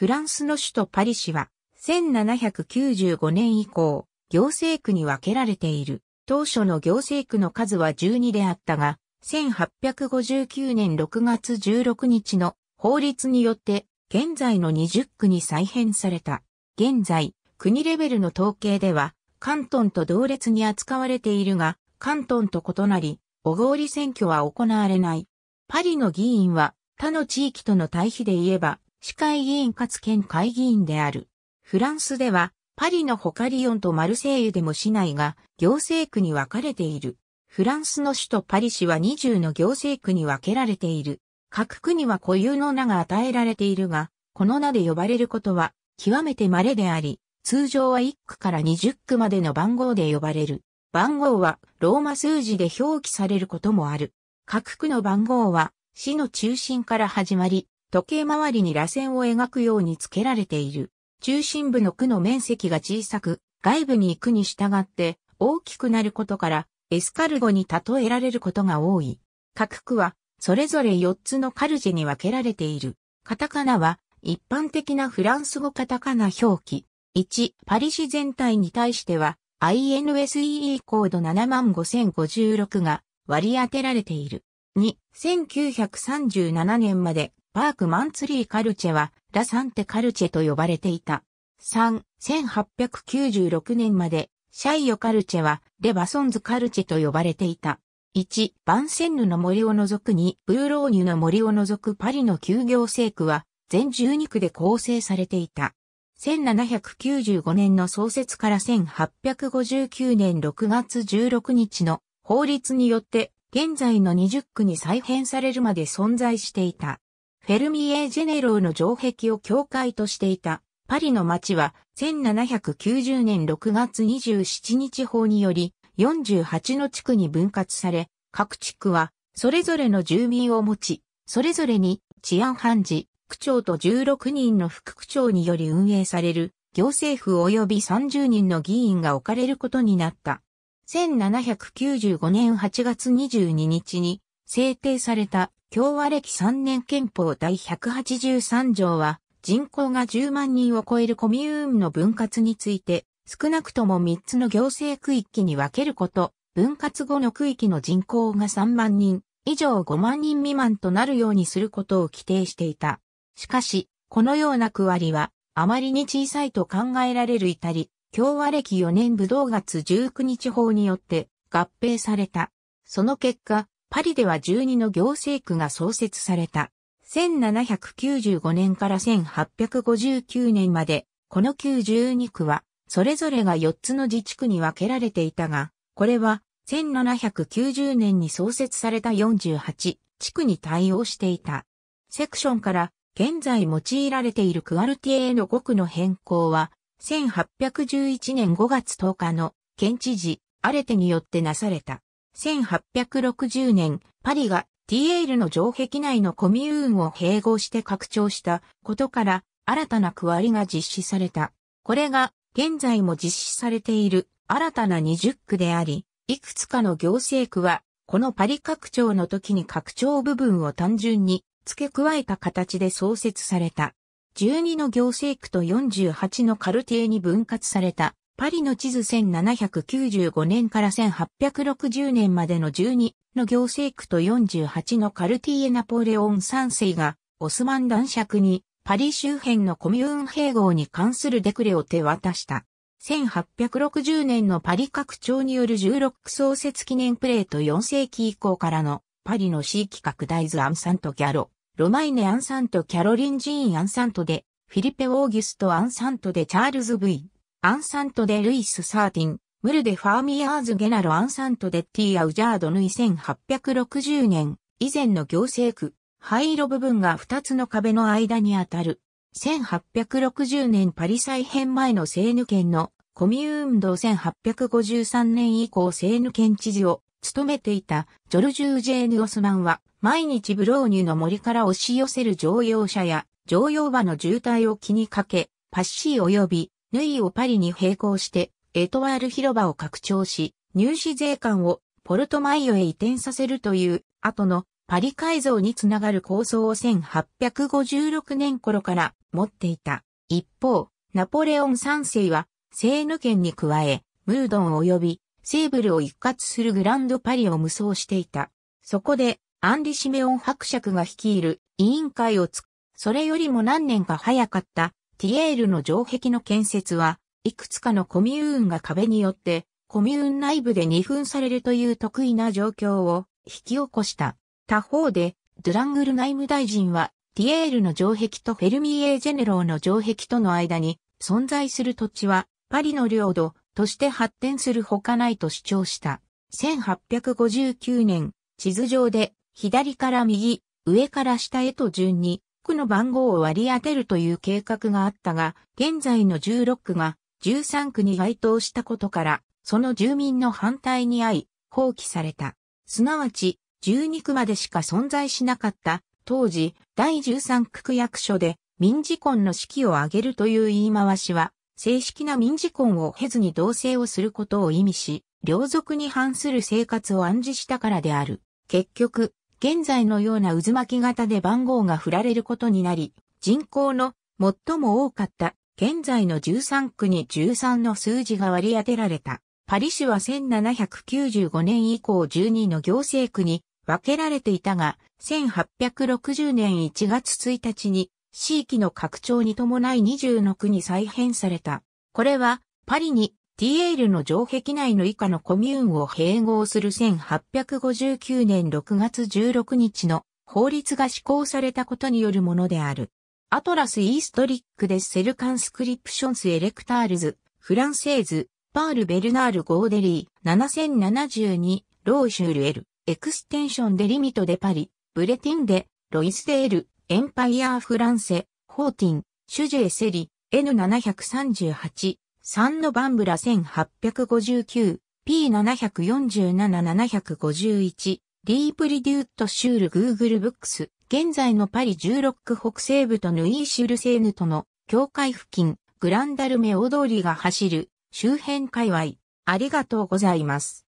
フランスの首都パリ市は、1795年以降、行政区に分けられている。当初の行政区の数は12であったが、1859年6月16日の法律によって現在の20区に再編された。現在、国レベルの統計では、関東と同列に扱われているが、関東と異なり、小郡選挙は行われない。パリの議員は他の地域との対比で言えば、市会議員かつ県会議員である。フランスでは、パリのホカリオンとマルセイユでも市内が行政区に分かれている。フランスの首都パリ市は20の行政区に分けられている。各区には固有の名が与えられているが、この名で呼ばれることは極めて稀であり、通常は1区から20区までの番号で呼ばれる。番号はローマ数字で表記されることもある。各区の番号は市の中心から始まり、時計回りに螺旋を描くように付けられている。中心部の区の面積が小さく、外部に行くに従って大きくなることから、エスカルゴに例えられることが多い。各区は、それぞれ4つのカルジェに分けられている。カタカナは、一般的なフランス語カタカナ表記。1、パリ市全体に対しては、INSEE コード75056が割り当てられている。2、1937年までパークマンツリーカルチェは、ラサンテカルチェと呼ばれていた。3、1896年まで、シャイヨカルチェは、レバソンズカルチェと呼ばれていた。1、バンセンヌの森を除く2、ブーローニュの森を除くパリの休業制区は、全12区で構成されていた。1795年の創設から1859年6月16日の法律によって現在の20区に再編されるまで存在していた。フェルミエジェネローの城壁を境界としていたパリの町は1790年6月27日法により48の地区に分割され、各地区はそれぞれの住民を持ち、それぞれに治安判事、区長と16人の副区長により運営される行政府及び30人の議員が置かれることになった。1795年8月22日に制定された共和歴3年憲法第183条は、人口が10万人を超えるコミューンの分割について、少なくとも3つの行政区域に分けること、分割後の区域の人口が3万人以上5万人未満となるようにすることを規定していた。しかし、このような区割りはあまりに小さいと考えられるいたり、共和歴4年武道月19日法によって合併された。その結果、パリでは12の行政区が創設された。1795年から1859年まで、この旧12区は、それぞれが4つの自治区に分けられていたが、これは、1790年に創設された48地区に対応していた。セクションから現在用いられているクアルティエへの5区の変更は、1811年5月10日の県知事、アレテによってなされた。1860年、パリがティエールの城壁内のコミューンを併合して拡張したことから新たな区割りが実施された。これが現在も実施されている新たな20区であり、いくつかの行政区はこのパリ拡張の時に拡張部分を単純に付け加えた形で創設された。12の行政区と48のカルティエに分割された。パリの地図1795年から1860年までの12の行政区と48のカルティエ・ナポレオン3世がオスマン男爵にパリ周辺のコミューン併合に関するデクレを手渡した。1860年のパリ拡張による16創設記念プレート4世紀以降からのパリの地域拡大図アンサント・ギャロ、ロマイネ・アンサント・キャロリン・ジーン・アンサントで、フィリペ・オーギュスト・アンサントでチャールズ・ V。アンサントデ・ルイス・サーティン、ムルデ・ファーミアーズ・ゲナロ・アンサントデ・ティー・アウジャードヌイ1860年、以前の行政区、灰色部分が2つの壁の間にあたる。1860年パリ再編前のセーヌ県のコミューンド1853年以降セーヌ県知事を務めていたジョルジュー・ジェーヌ・オスマンは毎日ブローニュの森から押し寄せる乗用車や乗用場の渋滞を気にかけパッシー及びヌイをパリに並行して、エトワール広場を拡張し、入試税関をポルトマイオへ移転させるという後のパリ改造につながる構想を1856年頃から持っていた。一方、ナポレオン3世はセーヌ県に加え、ムードン及びセーブルを一括するグランドパリを無双していた。そこで、アンリ・シメオン伯爵が率いる委員会をつく。それよりも何年か早かったティエールの城壁の建設は、いくつかのコミューンが壁によって、コミューン内部で二分されるという得意な状況を引き起こした。他方で、ドゥラングル内務大臣は、ティエールの城壁とフェルミエージェネローの城壁との間に存在する土地は、パリの領土として発展するほかないと主張した。1859年、地図上で左から右、上から下へと順に区の番号を割り当てるという計画があったが、現在の16区が13区に該当したことから、その住民の反対に遭い、放棄された。すなわち、12区までしか存在しなかった、当時、第13区区役所で民事婚の式を挙げるという言い回しは、正式な民事婚を経ずに同棲をすることを意味し、両族に反する生活を暗示したからである。結局、現在のような渦巻き型で番号が振られることになり、人口の最も多かった現在の13区に13の数字が割り当てられた。パリ市は1795年以降12の行政区に分けられていたが、1860年1月1日に地域の拡張に伴い20の区に再編された。これはパリにティエールの城壁内の以下のコミューンを併合する1859年6月16日の法律が施行されたことによるものである。アトラス・イーストリック・デ・セルカンスクリプションス・エレクタールズ、フランセーズ、パール・ベルナール・ゴーデリー、7072、ローシュール・エル、エクステンション・デ・リミト・デ・パリ、ブレティン・デ、ロイス・デール、エンパイア・フランセ、ホーティン、シュジェ・セリ、N738、3のバンブラ 1859P747751 ィープリデュートシュールグーグルブックス現在のパリ16区北西部とヌイーシュルセーヌとの境界付近グランダルメ大通りが走る周辺界隈ありがとうございます。